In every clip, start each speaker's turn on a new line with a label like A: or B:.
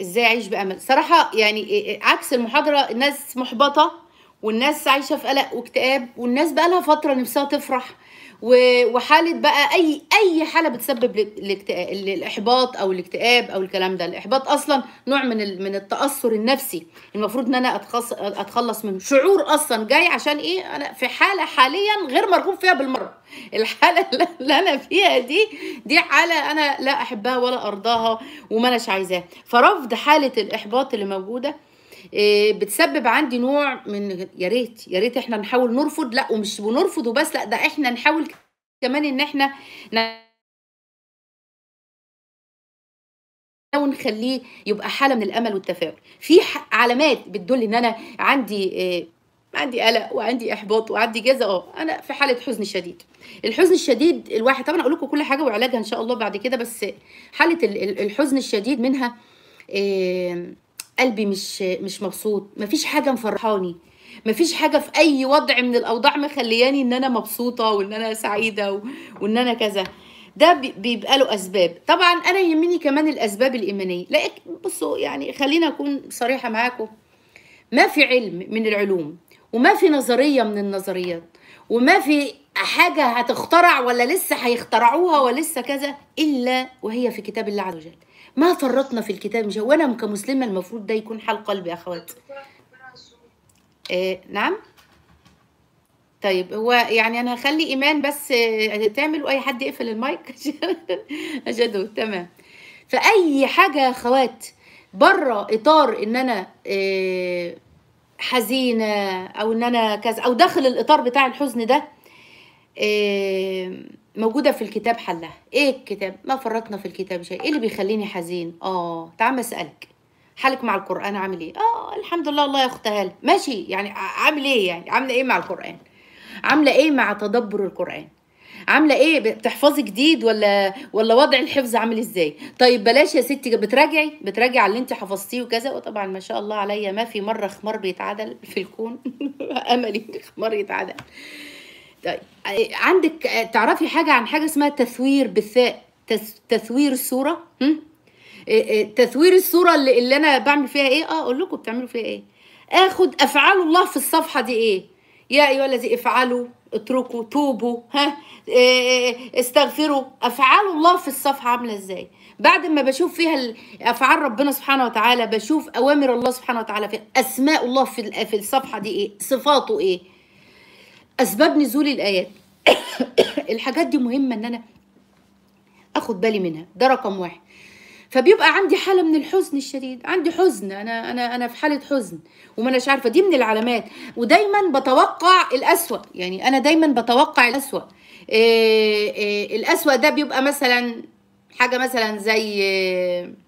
A: ازاي اعيش بامل صراحه يعني إيه، إيه، عكس المحاضره الناس محبطه والناس عايشه في قلق واكتئاب والناس بقى لها فتره نفسها تفرح وحاله بقى اي اي حاله بتسبب الاحباط او الاكتئاب او الكلام ده الاحباط اصلا نوع من من التاثر النفسي المفروض ان انا اتخلص منه شعور اصلا جاي عشان ايه انا في حاله حاليا غير مرغوب فيها بالمره الحاله اللي انا فيها دي دي حاله انا لا احبها ولا ارضاها وما اناش عايزاها فرفض حاله الاحباط اللي موجوده آه، بتسبب عندي نوع من يا ريت يا ريت احنا نحاول نرفض لا ومش بنرفض وبس لا ده احنا نحاول كمان ان احنا ونخليه يبقى حاله من الامل والتفاؤل في علامات بتدل ان انا عندي آه، عندي قلق وعندي احباط وعندي جزء اه انا في حاله حزن شديد الحزن الشديد الواحد طبعا اقول لكم كل حاجه وعلاجها ان شاء الله بعد كده بس حاله الحزن الشديد منها إيه قلبي مش مش مبسوط مفيش حاجه مفرحاني مفيش حاجه في اي وضع من الاوضاع مخلياني ان انا مبسوطه وان انا سعيده وان انا كذا ده بيبقى له اسباب طبعا انا يهمني كمان الاسباب الايمانيه لكن بصوا يعني خلينا اكون صريحه معاكم ما في علم من العلوم وما في نظريه من النظريات وما في حاجه هتخترع ولا لسه هيخترعوها ولسه كذا الا وهي في كتاب الله عز وجل ما فرطنا في الكتاب مش وانا كمسلمه المفروض ده يكون حال قلبي يا اخواتي إيه نعم طيب هو يعني انا هخلي ايمان بس آه، تعمل واي حد يقفل المايك عشان تمام فاي حاجه يا اخوات بره اطار ان انا آه، حزينه او ان انا كذا او داخل الاطار بتاع الحزن ده إيه موجودة في الكتاب حلها ايه الكتاب ما فرطنا في الكتاب شيء ايه اللي بيخليني حزين اه تعال اسالك حالك مع القران عامل ايه اه الحمد لله الله ياخدها لك ماشي يعني عامل ايه يعني عامله ايه مع القران عامله ايه مع تدبر القران عامله ايه بتحفظي جديد ولا ولا وضع الحفظ عامل ازاي طيب بلاش يا ستي بتراجعي بتراجعي على اللي انت حفظتيه وكذا وطبعا ما شاء الله عليا ما في مره خمار بيتعدل في الكون املي خمار يتعدل عندك تعرفي حاجه عن حاجه اسمها تثوير بالثاء تثوير الصوره هم؟ إيه، إيه، تثوير الصوره اللي, اللي انا بعمل فيها ايه اه اقول لكم بتعملوا فيها ايه اخد افعال الله في الصفحه دي ايه يا ايها الذي افعلوا اتركوا توبوا ها إيه، استغفروا افعال الله في الصفحه عامله ازاي بعد ما بشوف فيها افعال ربنا سبحانه وتعالى بشوف اوامر الله سبحانه وتعالى في اسماء الله في الصفحه دي ايه صفاته ايه اسباب نزول الايات الحاجات دي مهمه ان انا اخد بالي منها ده رقم واحد فبيبقى عندي حاله من الحزن الشديد عندي حزن انا انا انا في حاله حزن وما انا عارفه دي من العلامات ودايما بتوقع الاسوا يعني انا دايما بتوقع الاسوا إيه إيه الاسوا ده بيبقى مثلا حاجه مثلا زي إيه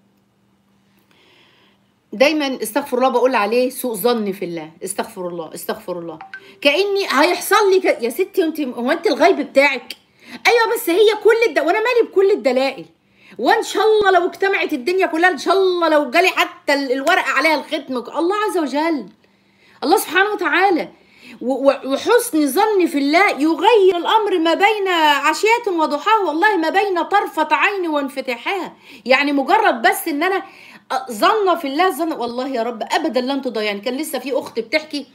A: دايما استغفر الله بقول عليه سوء ظن في الله استغفر الله استغفر الله كاني هيحصل لي ك... يا ستي انت هو انت الغيب بتاعك ايوه بس هي كل الد... وانا مالي بكل الدلائل وان شاء الله لو اجتمعت الدنيا كلها ان شاء الله لو جالي حتى الورقه عليها الختم الله عز وجل الله سبحانه وتعالى وحسن ظني في الله يغير الامر ما بين عشيه وضحاها والله ما بين طرفه عين وانفتاحها يعني مجرد بس ان انا ظن في الله ظن والله يا رب ابدا لن تضيعني كان لسه في اخت بتحكي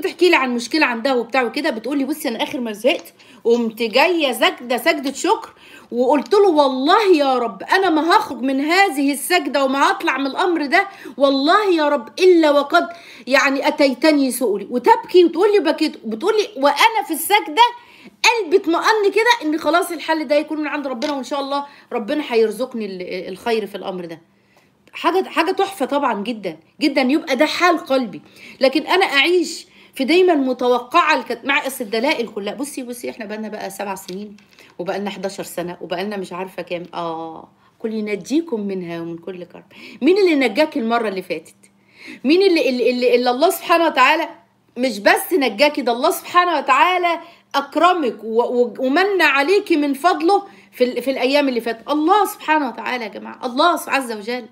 A: بتحكي لي عن مشكله عندها وبتاع وكده بتقول لي بصي انا اخر ما زهقت قمت جايه سجده سجده شكر وقلت له والله يا رب انا ما هخرج من هذه السجده وما هطلع من الامر ده والله يا رب الا وقد يعني اتيتني سؤلي وتبكي وتقول لي بكيت وبتقول لي وانا في السجده قلبي اطمأن كده ان خلاص الحل ده يكون من عند ربنا وان شاء الله ربنا هيرزقني الخير في الامر ده حاجه حاجه تحفه طبعا جدا جدا يبقى ده حال قلبي لكن انا اعيش في دايما متوقعه الكت... مع اصل الدلائل كلها بصي بصي احنا لنا بقى سبع سنين وبقى لنا 11 سنه وبقى لنا مش عارفه كام اه كل ينجيكم منها ومن كل كرب مين اللي نجاك المره اللي فاتت مين اللي اللي, اللي, اللي الله سبحانه وتعالى مش بس نجاكي ده الله سبحانه وتعالى اكرمك ومن عليكي من فضله في, في الايام اللي فاتت الله سبحانه وتعالى يا جماعه الله عز وجل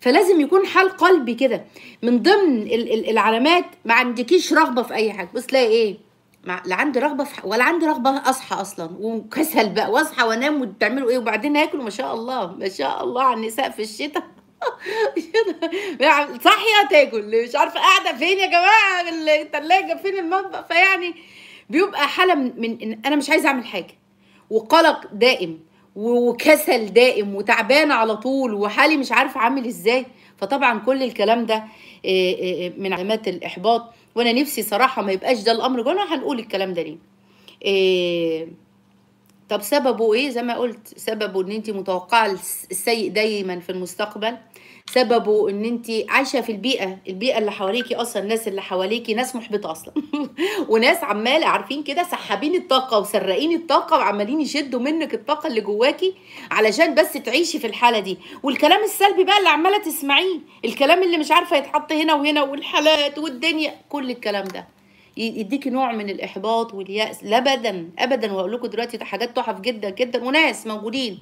A: فلازم يكون حال قلبي كده من ضمن العلامات ما عندكيش رغبه في اي حاجه بص تلاقي ايه لا عندي رغبه في ولا عندي رغبه اصحى اصلا وكسل بقى واصحى وانام وتعملوا ايه وبعدين هاكل ما شاء الله ما شاء الله على النساء في الشتاء صاحيه تاكل مش عارفه قاعده فين يا جماعه الثلاجه فين المطبخ فيعني بيبقى حاله من انا مش عايزه اعمل حاجه وقلق دائم وكسل دائم وتعبانه على طول وحالي مش عارفه عامل ازاي فطبعا كل الكلام ده آه، آه، آه، من علامات الاحباط وانا نفسي صراحه ما يبقاش ده الامر وانا هنقول الكلام ده ليه طب سببه ايه زي ما قلت سببه ان انت متوقعه السيء دايما في المستقبل سببه ان انت عايشه في البيئه البيئه اللي حواليكي اصلا الناس اللي حواليكي ناس محبطه اصلا وناس عماله عارفين كده سحابين الطاقه وسرقين الطاقه وعمالين يشدوا منك الطاقه اللي جواكي علشان بس تعيشي في الحاله دي والكلام السلبي بقى اللي عماله تسمعيه الكلام اللي مش عارفه يتحط هنا وهنا والحالات والدنيا كل الكلام ده يديكي نوع من الاحباط والياس لا ابدا ابدا واقول لكم دلوقتي حاجات تحف جدا جدا وناس موجودين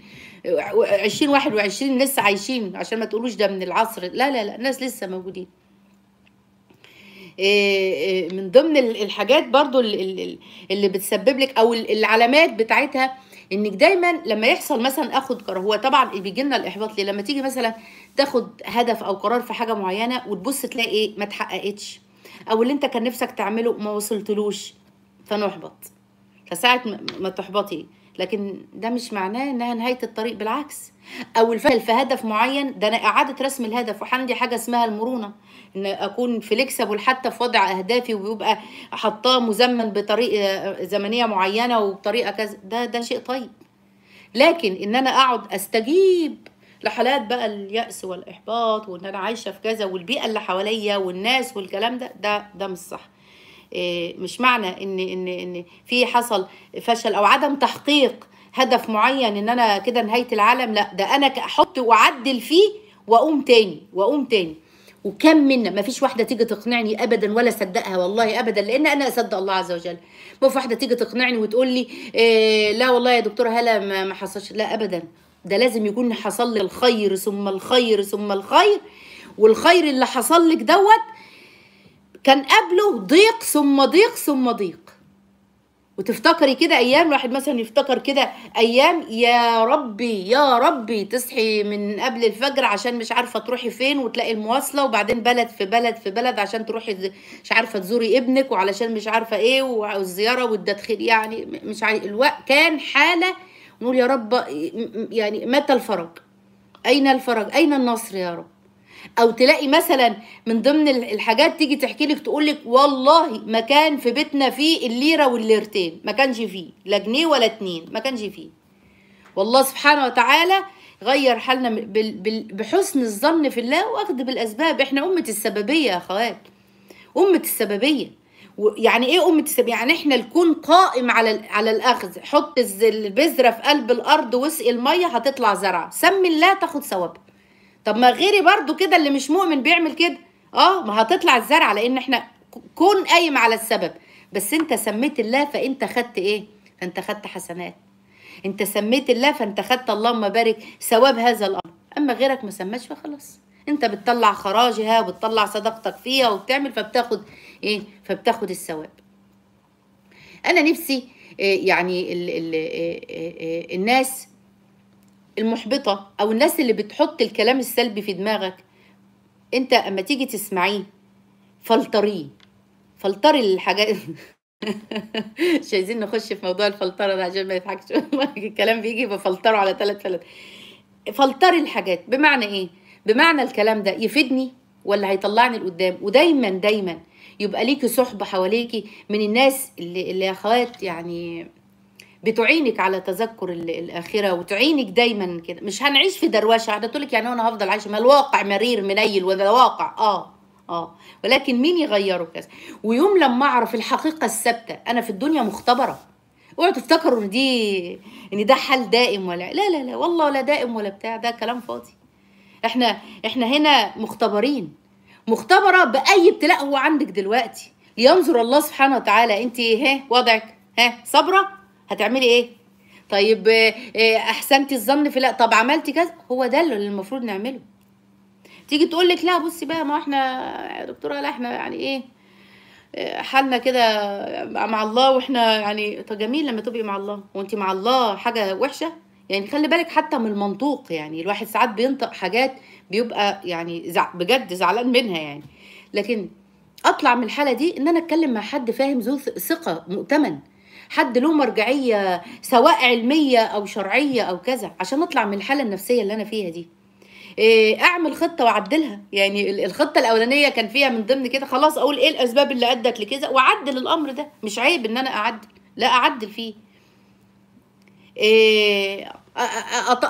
A: 2021 لسه عايشين عشان ما تقولوش ده من العصر لا لا لا ناس لسه موجودين إيه، إيه، من ضمن الحاجات برضو اللي بتسبب لك او العلامات بتاعتها انك دايما لما يحصل مثلا اخد قرار هو طبعا بيجي لنا الاحباط ليه لما تيجي مثلا تاخد هدف او قرار في حاجه معينه وتبص تلاقي ايه ما اتحققتش او اللي انت كان نفسك تعمله ما وصلتلوش فنحبط فساعة ما تحبطي لكن ده مش معناه انها نهايه الطريق بالعكس او الفشل في هدف معين ده انا اعاده رسم الهدف وعندي حاجه اسمها المرونه ان اكون فليكسبل حتى في وضع اهدافي ويبقى حطاه مزمن بطريقه زمنيه معينه وبطريقه كذا ده ده شيء طيب لكن ان انا اقعد استجيب لحالات بقى اليأس والإحباط وإن أنا عايشة في كذا والبيئة اللي حواليا والناس والكلام ده ده ده مش صح آه، مش معنى إن إن إن في حصل فشل أو عدم تحقيق هدف معين إن أنا كده نهاية العالم لا ده أنا أحط وأعدل فيه وأقوم تاني وأقوم تاني وكم منا ما فيش واحده تيجي تقنعني ابدا ولا اصدقها والله ابدا لان انا اصدق الله عز وجل ما في واحده تيجي تقنعني وتقول لي إيه لا والله يا دكتوره هلا ما حصلش لا ابدا ده لازم يكون حصل لي الخير ثم الخير ثم الخير والخير اللي حصل لك دوت كان قبله ضيق ثم ضيق ثم ضيق وتفتكري كده ايام الواحد مثلا يفتكر كده ايام يا ربي يا ربي تصحي من قبل الفجر عشان مش عارفه تروحي فين وتلاقي المواصله وبعدين بلد في بلد في بلد عشان تروحي مش عارفه تزوري ابنك وعلشان مش عارفه ايه والزياره والتدخين يعني مش عارفه الوقت كان حاله نقول يا رب يعني متى الفرج أين الفرج أين النصر يا رب أو تلاقي مثلا من ضمن الحاجات تيجي تحكي لك تقول لك والله ما كان في بيتنا فيه الليرة والليرتين ما كانش فيه لا جنيه ولا اتنين ما كانش فيه والله سبحانه وتعالى غير حالنا بحسن الظن في الله واخد بالاسباب احنا امه السببيه يا اخوات امه السببيه يعني ايه ام تسب يعني احنا الكون قائم على على الاخذ حط البذره في قلب الارض واسقي الميه هتطلع زرعه سمي الله تاخد ثوابها طب ما غيري برضو كده اللي مش مؤمن بيعمل كده اه ما هتطلع الزرعه لان احنا كون قايم على السبب بس انت سميت الله فانت خدت ايه فانت خدت حسنات انت سميت الله فانت خدت اللهم بارك ثواب هذا الامر اما غيرك ما سماش فخلاص انت بتطلع خراجها وبتطلع صدقتك فيها وبتعمل فبتاخد ايه فبتاخد الثواب انا نفسي آه، يعني ال ال آه، آه، الناس المحبطه او الناس اللي بتحط الكلام السلبي في دماغك انت اما تيجي تسمعيه فلتريه فلتري الحاجات مش عايزين نخش في موضوع الفلتره ده عشان ما يضحكش الكلام بيجي بفلتره على ثلاث فلتر فلتري الحاجات بمعنى ايه بمعنى الكلام ده يفيدني ولا هيطلعني لقدام ودايما دايما يبقى ليكي صحبه حواليكي من الناس اللي اللي يا اخوات يعني بتعينك على تذكر الاخره وتعينك دايما كده مش هنعيش في دروشه تقول لك يعني انا هفضل عايشه ما الواقع مرير منيل وده واقع اه اه ولكن مين يغيره كذا ويوم لما اعرف الحقيقه الثابته انا في الدنيا مختبره اوعوا تفتكروا ان دي ان ده حل دائم ولا لا لا لا والله لا دائم ولا بتاع ده كلام فاضي احنا احنا هنا مختبرين مختبرة بأي ابتلاء هو عندك دلوقتي لينظر الله سبحانه وتعالى انت ايه؟ ها وضعك ها صبرة هتعملي ايه طيب آه، آه، احسنتي الظن في لا طب عملتي كذا هو ده اللي المفروض نعمله تيجي تقول لك لا بصي بقى ما احنا يا دكتوره لا احنا يعني ايه آه، حالنا كده مع الله واحنا يعني طب جميل لما تبقي مع الله وانت مع الله حاجه وحشه يعني خلي بالك حتى من المنطوق يعني الواحد ساعات بينطق حاجات بيبقى يعني زع بجد زعلان منها يعني لكن اطلع من الحاله دي ان انا اتكلم مع حد فاهم ذو ثقه مؤتمن حد له مرجعيه سواء علميه او شرعيه او كذا عشان اطلع من الحاله النفسيه اللي انا فيها دي آه، اعمل خطه واعدلها يعني الخطه الاولانيه كان فيها من ضمن كده خلاص اقول ايه الاسباب اللي ادت لكذا واعدل الامر ده مش عيب ان انا اعدل لا اعدل فيه آه،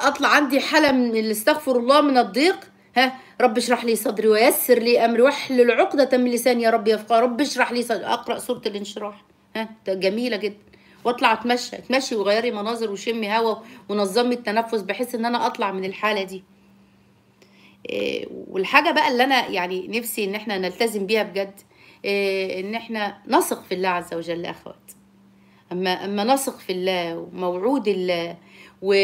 A: اطلع عندي حاله من الاستغفر استغفر الله من الضيق ها رب اشرح لي صدري ويسر لي امري واحلل عقدة من لساني يا رب يفقه رب اشرح لي صدري اقرا سورة الانشراح ها جميلة جدا واطلع اتمشى اتمشي وغيري مناظر وشمي هوا ونظمي التنفس بحيث ان انا اطلع من الحالة دي إيه والحاجة بقى اللي انا يعني نفسي ان احنا نلتزم بيها بجد إيه ان احنا نثق في الله عز وجل اخوات اما اما نثق في الله وموعود الله و...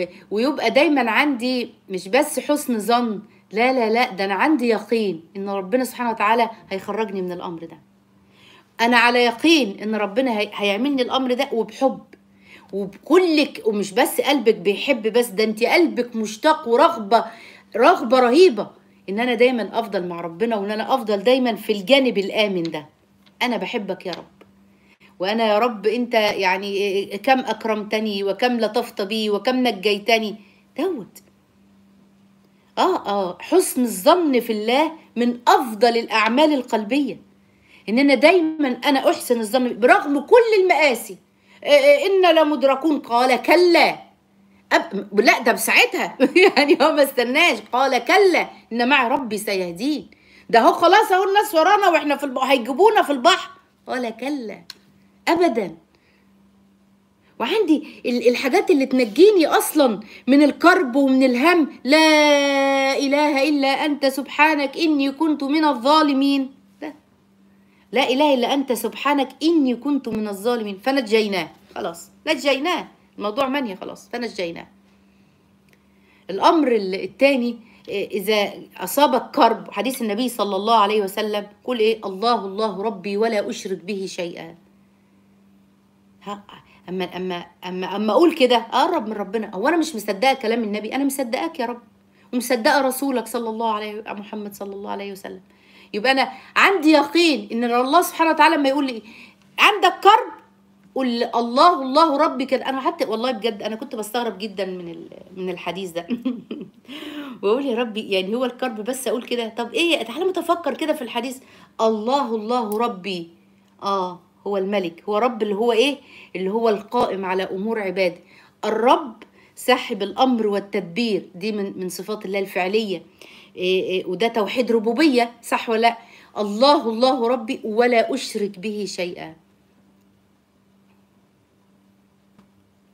A: و... ويبقى دايما عندي مش بس حسن ظن لا لا لا ده أنا عندي يقين إن ربنا سبحانه وتعالى هيخرجني من الأمر ده أنا على يقين إن ربنا هيعملني الأمر ده وبحب وبكلك ومش بس قلبك بيحب بس ده انت قلبك مشتاق ورغبه رغبه رهيبه ان انا دايما افضل مع ربنا وان انا افضل دايما في الجانب الامن ده انا بحبك يا رب وانا يا رب انت يعني إيه، إيه، كم اكرمتني وكم لطفت بي وكم نجيتني دوت آه آه حسن الظن في الله من أفضل الأعمال القلبية إن أنا دايما أنا أحسن الظن برغم كل المآسي آه، آه، إنا لمدركون قال كلا أب... لا ده بساعتها يعني هو ما استناش قال كلا إن مع ربي سيهدين ده هو خلاص اهو الناس ورانا واحنا في الب... هيجيبونا في البحر قال كلا أبدا وعندي الحاجات اللي تنجيني اصلا من الكرب ومن الهم لا اله الا انت سبحانك اني كنت من الظالمين ده لا اله الا انت سبحانك اني كنت من الظالمين فنجيناه خلاص نجيناه الموضوع منهي خلاص فنجيناه الامر الثاني آه، إذا أصابك كرب حديث النبي صلى الله عليه وسلم قل إيه الله الله ربي ولا أشرك به شيئا ها اما اما اما اما اقول كده اقرب من ربنا هو انا مش مصدقه كلام النبي انا مصدقاك يا رب ومصدقه رسولك صلى الله عليه محمد صلى الله عليه وسلم يبقى انا عندي يقين ان الله سبحانه وتعالى ما يقول لي عندك كرب قول الله الله ربي كده انا حتى والله بجد انا كنت بستغرب جدا من من الحديث ده واقول يا ربي يعني هو الكرب بس اقول كده طب ايه تعالى متفكر كده في الحديث الله الله ربي اه هو الملك هو رب اللي هو ايه اللي هو القائم على امور عباده الرب ساحب الامر والتدبير دي من من صفات الله الفعليه إيه إيه وده توحيد ربوبيه صح ولا لا الله الله ربي ولا اشرك به شيئا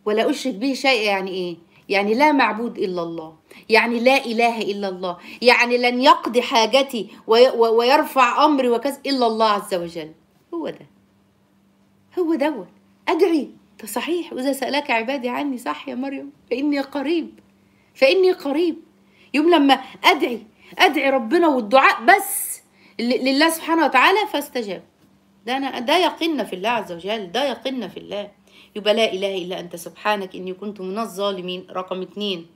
A: ولا اشرك به شيئا يعني ايه يعني لا معبود الا الله يعني لا اله الا الله يعني لن يقضي حاجتي ويرفع امري وكذا الا الله عز وجل هو ده هو دوت أدعي ده صحيح وإذا سألك عبادي عني صح يا مريم فإني قريب فإني قريب يوم لما أدعي أدعي ربنا والدعاء بس لله سبحانه وتعالى فاستجاب ده أنا ده يقيننا في الله عز وجل ده يقيننا في الله يبقى لا إله إلا أنت سبحانك إني كنت من الظالمين رقم اتنين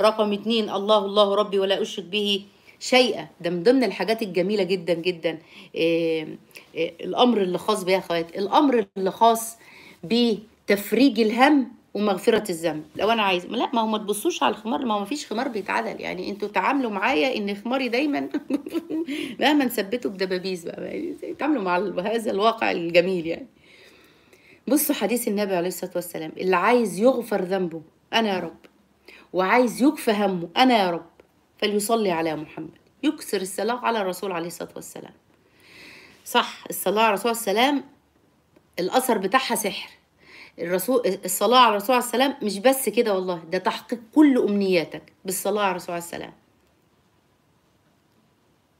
A: رقم اتنين الله الله ربي ولا أشرك به شيئة ده من ضمن الحاجات الجميلة جدا جدا آه، آه، الأمر اللي خاص بيها خوات الأمر اللي خاص بتفريج الهم ومغفرة الذنب لو أنا عايز لا ما هو ما تبصوش على الخمار ما هو ما فيش خمار بيتعدل يعني أنتوا تعاملوا معايا إن خماري دايما مهما نثبته بدبابيس بقى يعني تعاملوا مع هذا الواقع الجميل يعني بصوا حديث النبي عليه الصلاة والسلام اللي عايز يغفر ذنبه أنا يا رب وعايز يكفى همه أنا يا رب فليصلي على محمد يكثر الصلاة على الرسول عليه الصلاة والسلام صح الصلاة على الرسول عليه السلام الأثر بتاعها سحر الرسول الصلاة على الرسول عليه السلام مش بس كده والله ده تحقيق كل أمنياتك بالصلاة على الرسول عليه السلام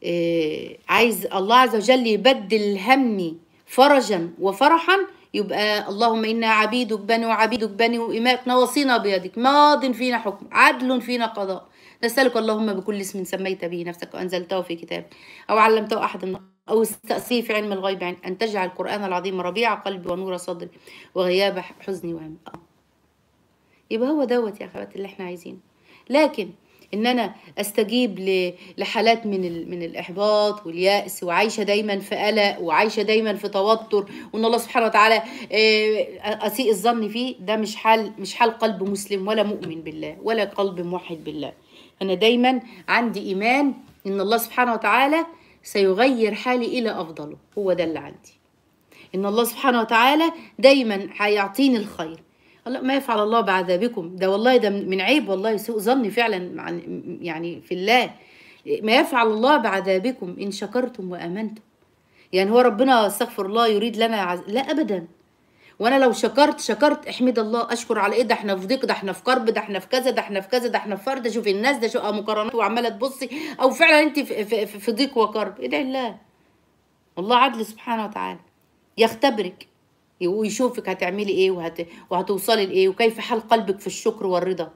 A: إيه عايز الله عز وجل يبدل همي فرجا وفرحا يبقى اللهم إنا عبيدك بنو عبيدك بنو إمائك نواصينا بيدك ماض فينا حكم عدل فينا قضاء نسألك اللهم بكل اسم سميت به نفسك وأنزلته في كتابك أو علمته أحد أو استأسيه في علم الغيب يعني أن تجعل القرآن العظيم ربيع قلبي ونور صدري وغياب حزني وهمي آه. يبقى هو دوت يا أخوات اللي احنا عايزينه لكن ان انا استجيب لحالات من من الاحباط والياس وعايشه دايما في قلق وعايشه دايما في توتر وان الله سبحانه وتعالى آه، اسيء الظن فيه ده مش حال مش حال قلب مسلم ولا مؤمن بالله ولا قلب موحد بالله أنا دايما عندي إيمان إن الله سبحانه وتعالى سيغير حالي إلى أفضله هو ده اللي عندي إن الله سبحانه وتعالى دايما هيعطيني الخير الله ما يفعل الله بعذابكم ده والله ده من عيب والله سوء ظني فعلا يعني في الله ما يفعل الله بعذابكم إن شكرتم وآمنتم يعني هو ربنا استغفر الله يريد لنا عز... لا أبدا وانا لو شكرت شكرت احمد الله اشكر على ايه ده احنا في ضيق ده احنا في كرب ده احنا في كذا ده احنا في كذا ده احنا في فرد شوفي الناس ده شقه اه مقارنات وعماله تبصي او فعلا انت في, في, في ضيق وكرب ادعي ايه الله الله عدل سبحانه وتعالى يختبرك ويشوفك هتعملي ايه وهت... وهتوصلي لايه وكيف حال قلبك في الشكر والرضا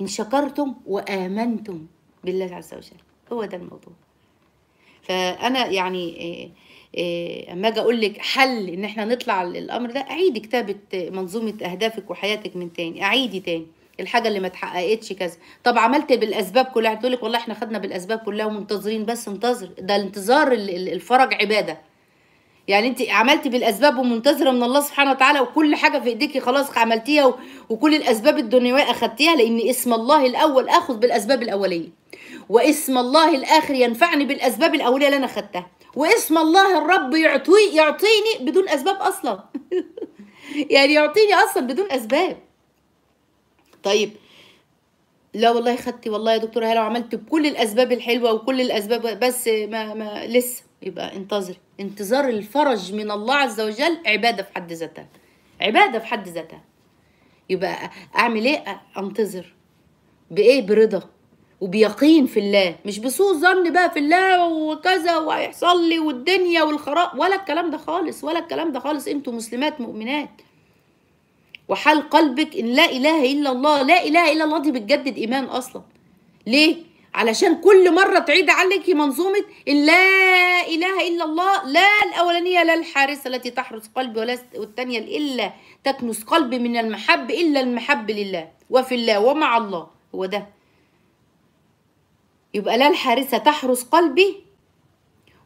A: ان شكرتم وامنتم بالله عز وجل هو ده الموضوع فانا يعني إيه آه، اما اجي اقول لك حل ان احنا نطلع الامر ده اعيدي كتابه منظومه اهدافك وحياتك من تاني اعيدي تاني الحاجه اللي ما اتحققتش كذا طب عملت بالاسباب كلها هتقول لك والله احنا خدنا بالاسباب كلها ومنتظرين بس انتظر ده الانتظار الفرج عباده يعني انت عملتي بالاسباب ومنتظره من الله سبحانه وتعالى وكل حاجه في ايديكي خلاص عملتيها وكل الاسباب الدنيويه اخدتيها لان اسم الله الاول اخذ بالاسباب الاوليه واسم الله الاخر ينفعني بالاسباب الاوليه اللي انا اخذتها واسم الله الرب يعطي يعطيني بدون اسباب اصلا يعني يعطيني اصلا بدون اسباب طيب لا والله خدتي والله يا دكتوره هلا عملت بكل الاسباب الحلوه وكل الاسباب بس ما, ما لسه يبقى انتظري انتظار الفرج من الله عز وجل عباده في حد ذاتها عباده في حد ذاتها يبقى اعمل ايه انتظر بايه برضا وبيقين في الله مش بسوء ظن بقى في الله وكذا وهيحصل لي والدنيا والخراب ولا الكلام ده خالص ولا الكلام ده خالص انتوا مسلمات مؤمنات وحال قلبك ان لا اله الا الله لا اله الا الله دي بتجدد ايمان اصلا ليه علشان كل مره تعيد عليك منظومه ان لا اله الا الله لا الاولانيه لا الحارسه التي تحرس قلبي ولا والثانيه الا تكنس قلبي من المحب الا المحب لله وفي الله ومع الله هو ده يبقى لا الحارسة تحرس قلبي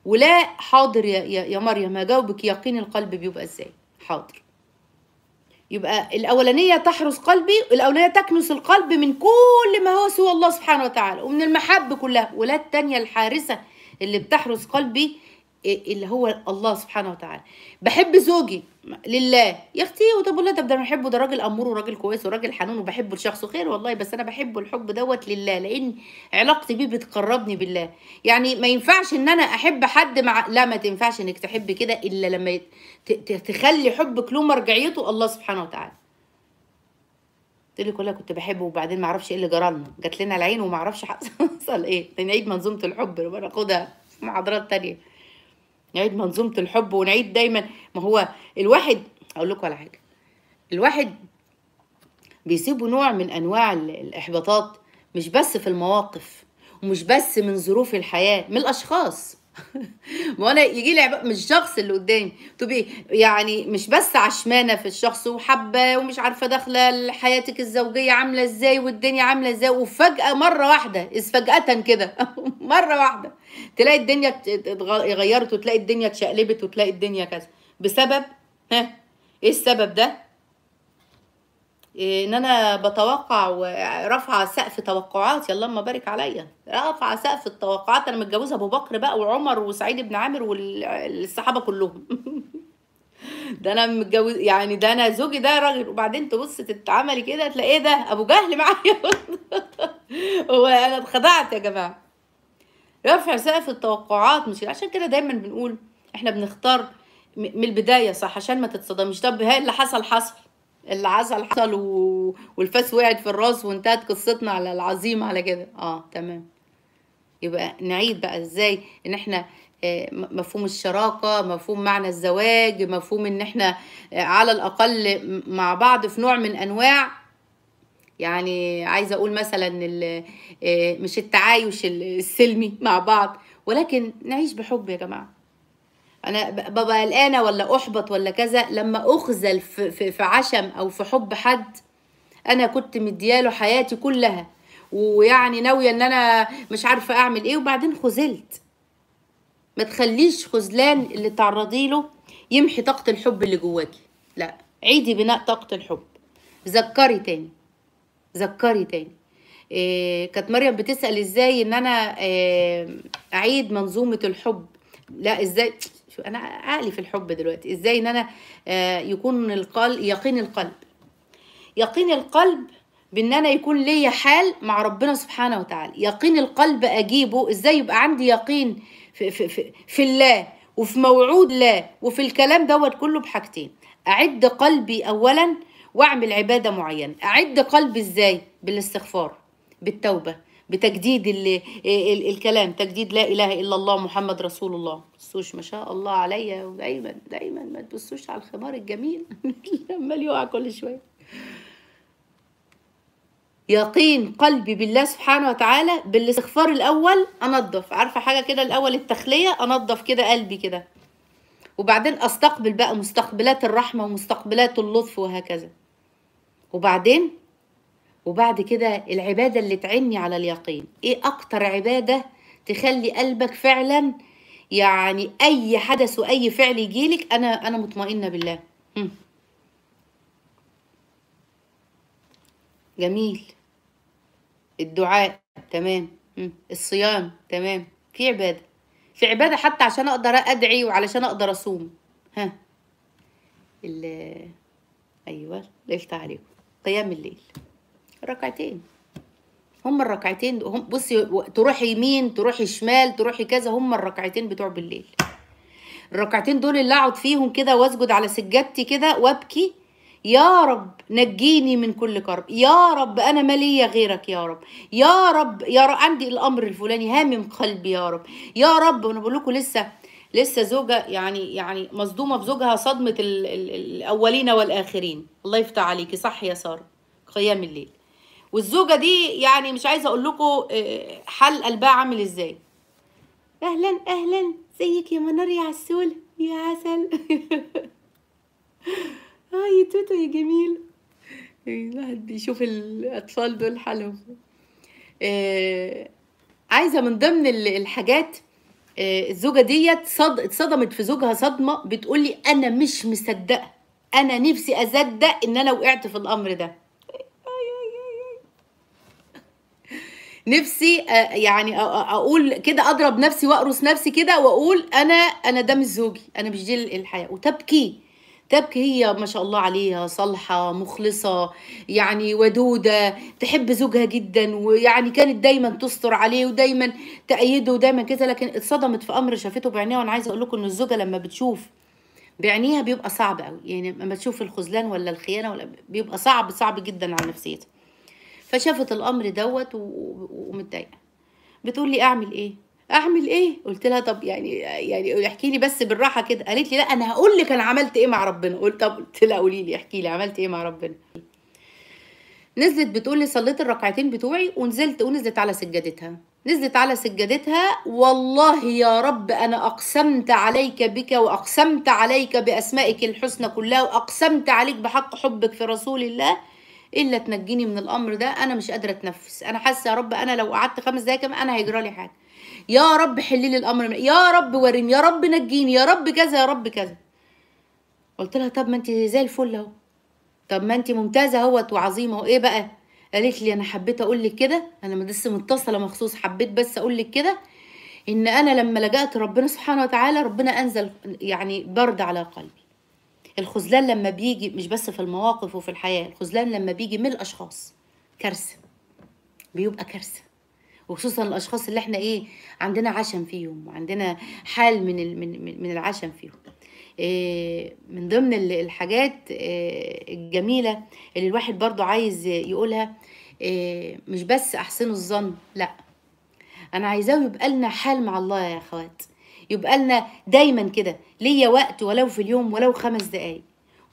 A: ولا حاضر يا, يا مريم هجاوبك يقين القلب بيبقى ازاي حاضر يبقى الأولانية تحرس قلبي الأولانية تكنس القلب من كل ما هو سوى الله سبحانه وتعالى ومن المحب كلها ولا التانية الحارسة اللي بتحرس قلبي إيه، اللي هو الله سبحانه وتعالى بحب زوجي لله يا اختي طب والله ده انا بحبه ده راجل امور وراجل كويس وراجل حنون وبحبه لشخص خير والله بس انا بحبه الحب دوت لله لان علاقتي بيه بتقربني بالله يعني ما ينفعش ان انا احب حد مع لا ما تنفعش انك تحب كده الا لما تخلي حبك له مرجعيته الله سبحانه وتعالى قلت لك كلها كنت بحبه وبعدين ما اعرفش ايه اللي جرى لنا جات لنا العين وما اعرفش حصل ايه نعيد يعني منظومه الحب ناخدها مع محاضرات تانيه نعيد منظومه الحب ونعيد دايما ما هو الواحد اقول لكم على حاجه الواحد بيسيبه نوع من انواع الاحباطات مش بس في المواقف ومش بس من ظروف الحياه من الاشخاص ما انا يجي لي مش من الشخص اللي قدامي تبقي يعني مش بس عشمانه في الشخص وحابه ومش عارفه داخله حياتك الزوجيه عامله ازاي والدنيا عامله ازاي وفجاه مره واحده اذ فجاه كده مره واحده تلاقي الدنيا اتغيرت وتلاقي الدنيا اتشقلبت وتلاقي الدنيا كذا بسبب ها ايه السبب ده ان انا بتوقع ورفع سقف يلا اللهم بارك عليا رفع سقف التوقعات انا متجوزه ابو بكر بقى وعمر وسعيد بن عامر والصحابه كلهم ده انا متجوز يعني ده انا زوجي ده راجل وبعدين تبص تتعملي كده تلاقي ايه ده ابو جهل معايا هو انا اتخدعت يا جماعه رفع سقف التوقعات مش عشان كده دايما بنقول احنا بنختار من البدايه صح عشان ما تتصدمش طب اللي حصل حصل العزل حصل و... والفاس وقعت في الراس وانتهت قصتنا على العظيم على كده اه تمام يبقى نعيد بقى ازاي ان احنا آه، مفهوم الشراكة مفهوم معنى الزواج مفهوم ان احنا آه، على الاقل مع بعض في نوع من انواع يعني عايزة اقول مثلا آه، مش التعايش السلمي مع بعض ولكن نعيش بحب يا جماعة انا ببقى قلقانه ولا احبط ولا كذا لما اخذل في, في عشم او في حب حد انا كنت مدياله حياتي كلها ويعني ناويه ان انا مش عارفه اعمل ايه وبعدين خذلت ما تخليش خذلان اللي تعرضي له يمحي طاقه الحب اللي جواكي لا عيدي بناء طاقه الحب ذكري تاني ذكري تاني إيه كانت مريم بتسال ازاي ان انا إيه اعيد منظومه الحب لا ازاي دلوقتي انا عقلي في الحب دلوقتي ازاي ان انا آه، يكون القلب يقين القلب يقين القلب بان انا يكون ليا حال مع ربنا سبحانه وتعالى يقين القلب اجيبه ازاي يبقى عندي يقين في, في, في, في الله وفي موعود الله وفي الكلام دوت كله بحاجتين اعد قلبي اولا واعمل عباده معينه اعد قلبي ازاي بالاستغفار بالتوبه بتجديد الكلام تجديد لا اله الا الله محمد رسول الله تبصوش ما شاء الله عليا ودايما دايما ما تبصوش على الخمار الجميل لما يقع كل شويه يقين قلبي بالله سبحانه وتعالى بالاستغفار الاول انضف عارفه حاجه كده الاول التخليه انضف كده قلبي كده وبعدين استقبل بقى مستقبلات الرحمه ومستقبلات اللطف وهكذا وبعدين وبعد كده العبادة اللي تعني على اليقين ايه اكتر عبادة تخلي قلبك فعلا يعني اي حدث واي فعل يجيلك انا انا مطمئنة بالله جميل الدعاء تمام الصيام تمام في عبادة في عبادة حتى عشان اقدر ادعي وعلشان اقدر اصوم ها ال ايوه ليش عليكم قيام الليل ركعتين هم الركعتين هم بصي تروحي يمين تروحي شمال تروحي كذا هم الركعتين بتوع بالليل الركعتين دول اللي اقعد فيهم كده واسجد على سجادتي كده وابكي يا رب نجيني من كل كرب يا رب انا ماليه غيرك يا رب يا رب يا رب عندي الامر الفلاني هامم قلبي يا رب يا رب وانا بقول لكم لسه لسه زوجة يعني يعني مصدومة بزوجها صدمة الأولين والآخرين الله يفتح عليكي صح يا سارة قيام الليل والزوجه دي يعني مش عايزه اقول لكم آه، حل قلبها عامل ازاي اهلا اهلا زيك يا منار يا عسول يا عسل اه يا توتو يا جميل إيه، الواحد بيشوف الاطفال دول حالهم آه عايزه من ضمن الحاجات آه الزوجه ديت صد... اتصدمت في زوجها صدمه بتقولي انا مش مصدقه انا نفسي اصدق ان انا وقعت في الامر ده نفسي آه، يعني اقول كده اضرب نفسي واقرص نفسي كده واقول انا انا ده مش زوجي انا مش دي الحياه وتبكي تبكي هي ما شاء الله عليها صالحة مخلصة يعني ودودة تحب زوجها جدا ويعني كانت دايما تستر عليه ودايما تأيده ودايما كذا لكن اتصدمت في أمر شافته بعينيها وأنا عايزة أقول لكم إن الزوجة لما بتشوف بعينيها بيبقى صعب قوي يعني لما تشوف الخذلان ولا الخيانة ولا بيبقى صعب صعب جدا على نفسيتها فشافت الامر دوت ومتضايقه بتقول لي اعمل ايه اعمل ايه قلت لها طب يعني يعني احكي لي بس بالراحه كده قالت لي لا انا هقول لك انا عملت ايه مع ربنا قلت طب قلت لها قولي لي احكي لي عملت ايه مع ربنا نزلت بتقول لي صليت الركعتين بتوعي ونزلت ونزلت على سجادتها نزلت على سجادتها والله يا رب انا اقسمت عليك بك واقسمت عليك باسمائك الحسنى كلها واقسمت عليك بحق حبك في رسول الله الا تنجيني من الامر ده انا مش قادره اتنفس انا حاسه يا رب انا لو قعدت خمس دقايق كمان انا هيجرى لي حاجه يا رب حل لي الامر من... يا رب وريني يا رب نجيني يا رب كذا يا رب كذا قلت لها طب ما انت زي الفل اهو طب ما انت ممتازه اهوت وعظيمه وايه بقى قالت لي انا حبيت اقول لك كده انا لسه متصله مخصوص حبيت بس اقول لك كده ان انا لما لجأت ربنا سبحانه وتعالى ربنا انزل يعني برد على قلبي الخذلان لما بيجي مش بس في المواقف وفي الحياه الخذلان لما بيجي من الاشخاص كارثه بيبقى كارثه وخصوصا الاشخاص اللي احنا ايه عندنا عشم فيهم وعندنا حال من من العشم فيهم آه، من ضمن الحاجات آه، الجميله اللي الواحد برضو عايز يقولها آه، مش بس احسنوا الظن لا انا عايزاه يبقى لنا حال مع الله يا اخوات يبقى لنا دايما كده ليا وقت ولو في اليوم ولو خمس دقايق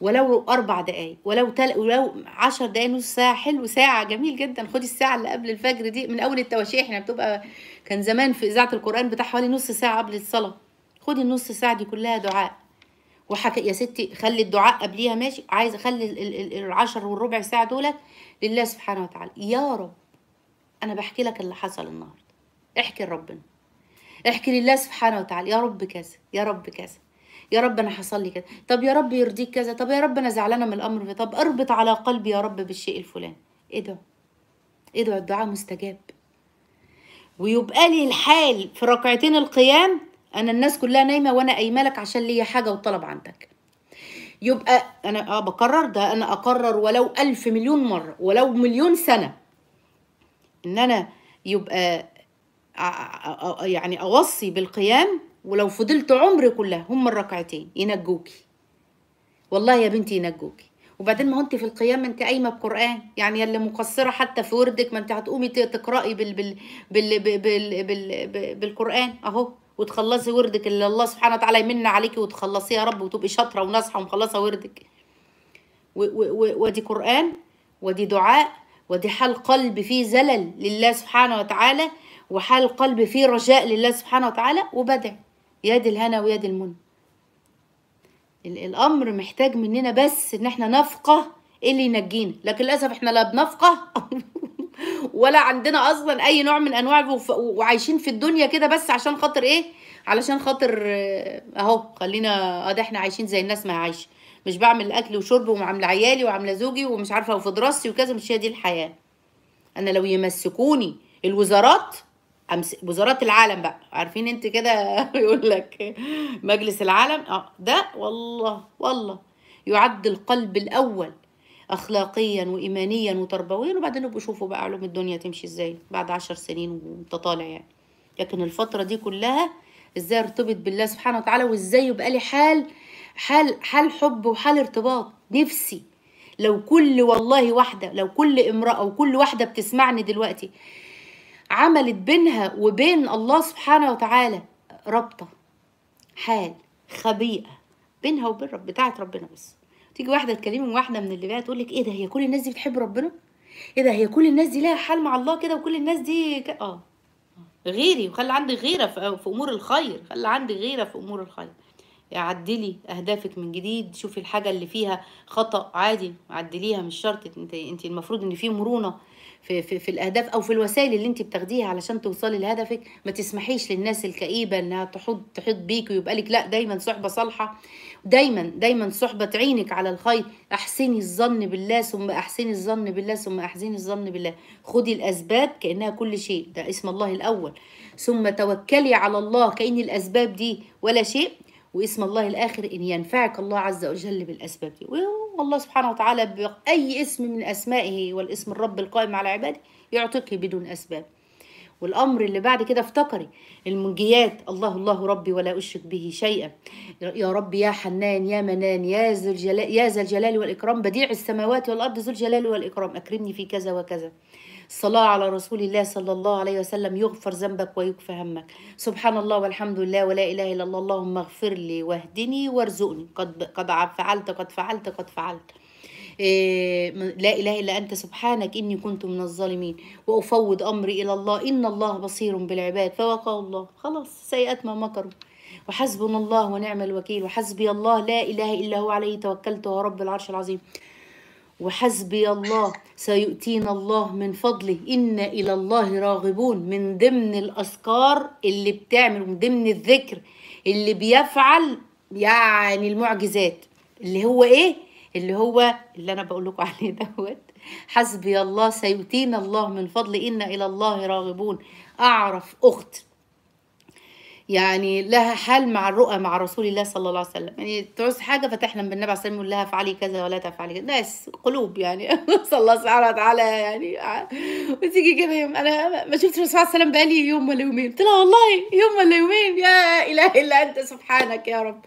A: ولو اربع دقايق ولو تل... ولو 10 دقايق نص ساعه حلو ساعه جميل جدا خدي الساعه اللي قبل الفجر دي من اول التواشيح احنا بتبقى كان زمان في اذاعه القران بتاع حوالي نص ساعه قبل الصلاه خدي النص ساعه دي كلها دعاء وحكى يا ستي خلي الدعاء قبليها ماشي عايزه خلي العشر والربع ساعه دولت لله سبحانه وتعالى يا رب انا بحكي لك اللي حصل النهارده احكي لربنا احكي لله سبحانه وتعالى يا رب كذا يا رب كذا يا رب انا حصل لي كذا طب يا رب يرضيك كذا طب يا رب انا زعلانه من الامر طب اربط على قلبي يا رب بالشيء الفلاني ادعو إيه ادعو إيه الدعاء مستجاب ويبقى لي الحال في ركعتين القيام انا الناس كلها نايمه وانا قايمه لك عشان ليا حاجه وطلب عندك يبقى انا اه بقرر ده انا اقرر ولو الف مليون مره ولو مليون سنه ان انا يبقى يعني أوصي بالقيام ولو فضلت عمري كلها هم الركعتين ينجوكي والله يا بنتي ينجوكي وبعدين ما هو انت في القيام ما انت قايمه بقران يعني اللي مقصره حتى في وردك ما انت هتقومي تقراي بال بال بال بال بال بالقران اهو وتخلصي وردك اللي الله سبحانه وتعالى يمن عليكي وتخلصيها يا رب وتبقي شاطره وناصحه ومخلصه وردك ودي قران ودي دعاء ودي حال قلب فيه زلل لله سبحانه وتعالى وحال القلب فيه رجاء لله سبحانه وتعالى وبدعي يد الهنا ويد المنى الامر محتاج مننا بس ان احنا نفقه اللي ينجينا لكن للاسف احنا لا بنفقه ولا عندنا اصلا اي نوع من انواع وعايشين في الدنيا كده بس عشان خاطر ايه علشان خاطر اهو خلينا اه ده احنا عايشين زي الناس ما عايشه مش بعمل اكل وشرب وعامله عيالي وعامله زوجي ومش عارفه وفي دراستي وكذا مش هي دي الحياه انا لو يمسكوني الوزارات وزارات العالم بقى عارفين انت كده يقول لك مجلس العالم اه ده والله والله يعد القلب الاول اخلاقيا وايمانيا وتربويا وبعدين بيشوفوا بقى علوم الدنيا تمشي ازاي بعد عشر سنين وانت طالع يعني لكن الفتره دي كلها ازاي ارتبط بالله سبحانه وتعالى وازاي يبقى لي حال حال حال حب وحال ارتباط نفسي لو كل والله واحده لو كل امراه وكل واحده بتسمعني دلوقتي عملت بينها وبين الله سبحانه وتعالى رابطة حال خبيئة بينها وبين رب بتاعة ربنا بس تيجي واحدة تكلمي واحدة من اللي بقى تقول لك ايه ده هي كل الناس دي بتحب ربنا؟ ايه ده هي كل الناس دي لها حال مع الله كده وكل الناس دي ك... اه غيري وخلي عندي غيرة في, في امور الخير خلي عندي غيرة في امور الخير عدلي اهدافك من جديد شوفي الحاجه اللي فيها خطا عادي عدليها مش شرط انت انت المفروض ان في مرونه في, في, في الاهداف او في الوسائل اللي انت بتاخديها علشان توصلي لهدفك ما تسمحيش للناس الكئيبه انها تحط تحيط بيك ويبقى لك لا دايما صحبه صالحه دايما دايما صحبه تعينك على الخير احسني الظن بالله ثم احسني الظن بالله ثم احسني الظن بالله خدي الاسباب كانها كل شيء ده اسم الله الاول ثم توكلي على الله كان الاسباب دي ولا شيء واسم الله الآخر إن ينفعك الله عز وجل بالأسباب دي والله سبحانه وتعالى بأي اسم من أسمائه والاسم الرب القائم على عباده يعطيك بدون أسباب والأمر اللي بعد كده افتقري المنجيات الله الله ربي ولا أشرك به شيئا يا ربي يا حنان يا منان يا ذا الجلال يا ذا الجلال والإكرام بديع السماوات والأرض ذو الجلال والإكرام أكرمني في كذا وكذا الصلاة على رسول الله صلى الله عليه وسلم يغفر ذنبك ويكفى همك سبحان الله والحمد لله ولا إله إلا الله اللهم اغفر لي واهدني وارزقني قد قد فعلت قد فعلت قد فعلت إيه، لا إله إلا أنت سبحانك إني كنت من الظالمين وأفوض أمري إلى الله إن الله بصير بالعباد فوقع الله خلاص سيئات ما مكروا وحسبنا الله ونعم الوكيل وحسبي الله لا إله إلا هو عليه توكلت ورب العرش العظيم وحسبي الله سيؤتينا الله من فضله إنا إلى الله راغبون من ضمن الأذكار اللي بتعمل من ضمن الذكر اللي بيفعل يعني المعجزات اللي هو إيه؟ اللي هو اللي أنا بقول لكم عليه دوت حسبي الله سيؤتينا الله من فضله إنا إلى الله راغبون أعرف أخت يعني لها حال مع الرؤى مع رسول الله صلى الله عليه وسلم يعني تعوز حاجه فتحلم بالنبي عليه الصلاه والسلام لها افعلي كذا ولا تفعلي كذا ناس قلوب يعني صلى الله سبحانه وتعالى يعني وتيجي كده يوم انا ما شفتش الرسول عليه وسلم بقالي يوم ولا يومين قلت لها والله يوم ولا يومين يا اله الا انت سبحانك يا رب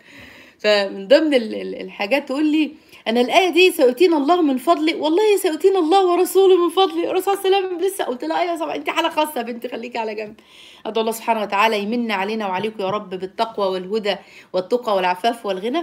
A: فمن ضمن الحاجات تقول لي انا الايه دي سيؤتينا الله من فضله والله سيؤتينا الله ورسوله من فضله الرسول صلى الله عليه وسلم لسه قلت لها ايوه صباح انت حاله خاصه بنتي خليكي على جنب ادعو الله سبحانه وتعالى يمن علينا وعليكم يا رب بالتقوى والهدى والتقى والعفاف والغنى